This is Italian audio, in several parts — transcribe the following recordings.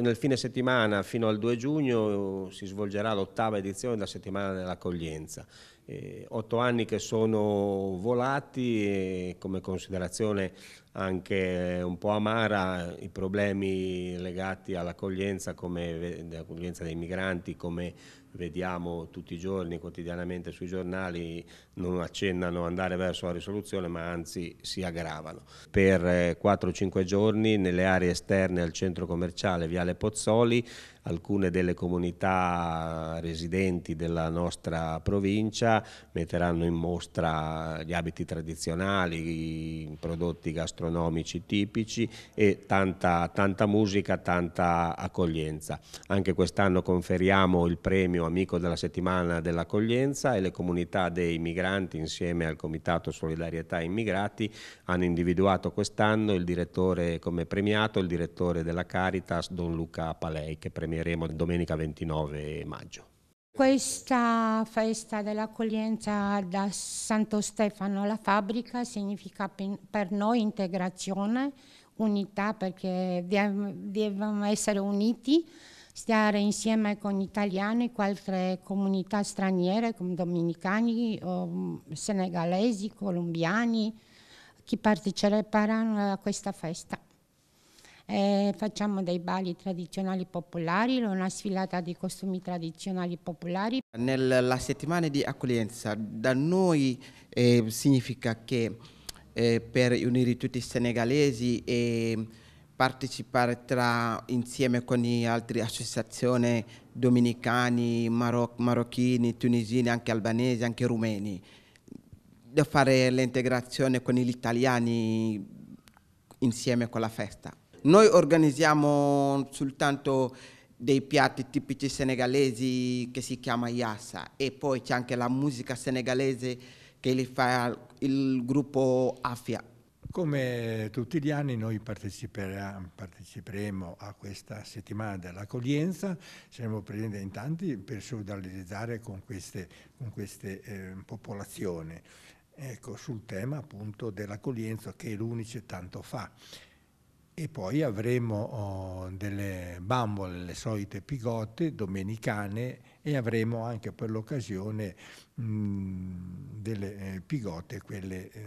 nel fine settimana fino al 2 giugno si svolgerà l'ottava edizione della settimana dell'accoglienza. Eh, otto anni che sono volati e come considerazione anche un po' amara i problemi legati all'accoglienza, come l'accoglienza dei migranti, come vediamo tutti i giorni, quotidianamente sui giornali, non accennano ad andare verso la risoluzione, ma anzi si aggravano. Per 4-5 eh, giorni nelle aree esterne al centro commerciale Capitale, Viale Pozzoli, alcune delle comunità residenti della nostra provincia metteranno in mostra gli abiti tradizionali, i prodotti gastronomici tipici e tanta, tanta musica, tanta accoglienza. Anche quest'anno conferiamo il premio Amico della settimana dell'accoglienza e le comunità dei migranti insieme al Comitato Solidarietà Immigrati hanno individuato quest'anno il direttore come premiato, il direttore della Caritas Don Luca Palei che premia premieremo domenica 29 maggio. Questa festa dell'accoglienza da Santo Stefano alla fabbrica significa per noi integrazione, unità perché dobbiamo essere uniti, stare insieme con gli italiani, con altre comunità straniere come dominicani, mm, senegalesi, colombiani, che parteciperanno a questa festa eh, facciamo dei bali tradizionali popolari, una sfilata di costumi tradizionali popolari. Nella settimana di accoglienza da noi eh, significa che eh, per unire tutti i senegalesi e partecipare tra, insieme con le altre associazioni dominicani, maroc marocchini, tunisini, anche albanesi, anche rumeni, da fare l'integrazione con gli italiani insieme con la festa. Noi organizziamo soltanto dei piatti tipici senegalesi che si chiama Yassa e poi c'è anche la musica senegalese che li fa il gruppo Afia. Come tutti gli anni noi parteciperemo a questa settimana dell'accoglienza, saremo presenti in tanti per solidarizzare con queste, con queste eh, popolazioni, ecco, sul tema appunto dell'accoglienza che l'Unice tanto fa e poi avremo oh, delle bambole, le solite pigotte domenicane e avremo anche per l'occasione delle eh, pigotte, quelle eh,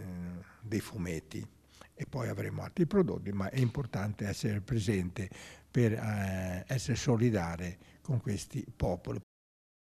dei fumetti e poi avremo altri prodotti, ma è importante essere presente per eh, essere solidare con questi popoli,